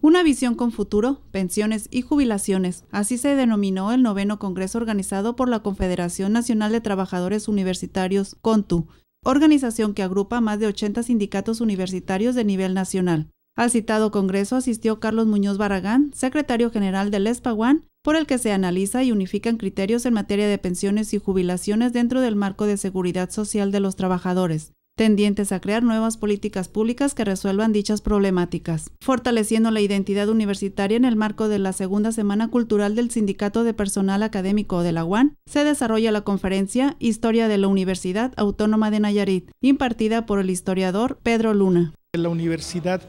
Una visión con futuro, pensiones y jubilaciones. Así se denominó el noveno congreso organizado por la Confederación Nacional de Trabajadores Universitarios, CONTU, organización que agrupa más de 80 sindicatos universitarios de nivel nacional. Al citado congreso asistió Carlos Muñoz Barragán, secretario general del ESPAWAN, por el que se analiza y unifican criterios en materia de pensiones y jubilaciones dentro del marco de seguridad social de los trabajadores tendientes a crear nuevas políticas públicas que resuelvan dichas problemáticas, fortaleciendo la identidad universitaria en el marco de la segunda semana cultural del Sindicato de Personal Académico de la UAN, se desarrolla la conferencia Historia de la Universidad Autónoma de Nayarit, impartida por el historiador Pedro Luna. La universidad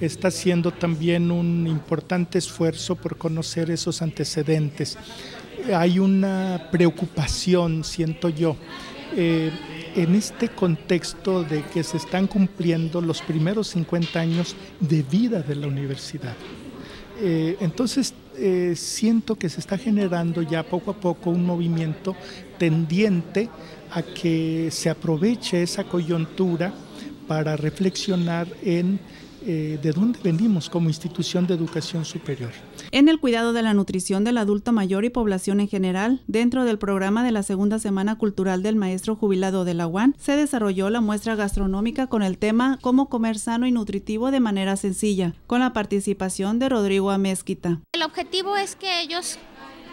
está haciendo también un importante esfuerzo por conocer esos antecedentes. Hay una preocupación, siento yo, eh, en este contexto de que se están cumpliendo los primeros 50 años de vida de la universidad. Eh, entonces, eh, siento que se está generando ya poco a poco un movimiento tendiente a que se aproveche esa coyuntura para reflexionar en eh, de dónde venimos como institución de educación superior. En el cuidado de la nutrición del adulto mayor y población en general, dentro del programa de la segunda semana cultural del maestro jubilado de la UAN, se desarrolló la muestra gastronómica con el tema Cómo comer sano y nutritivo de manera sencilla, con la participación de Rodrigo Amezquita. El objetivo es que ellos,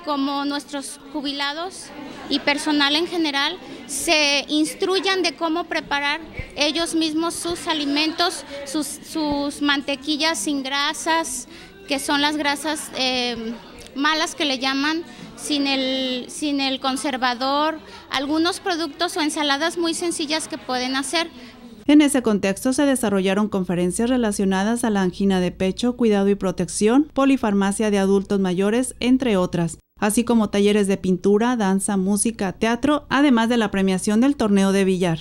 como nuestros jubilados y personal en general, se instruyan de cómo preparar ellos mismos sus alimentos, sus, mantequillas sin grasas, que son las grasas em, malas que le llaman, sin el conservador, algunos productos o ensaladas muy sencillas que pueden hacer. En ese contexto se desarrollaron conferencias relacionadas a la angina de pecho, cuidado y protección, polifarmacia de adultos mayores, entre otras así como talleres de pintura, danza, música, teatro, además de la premiación del torneo de billar.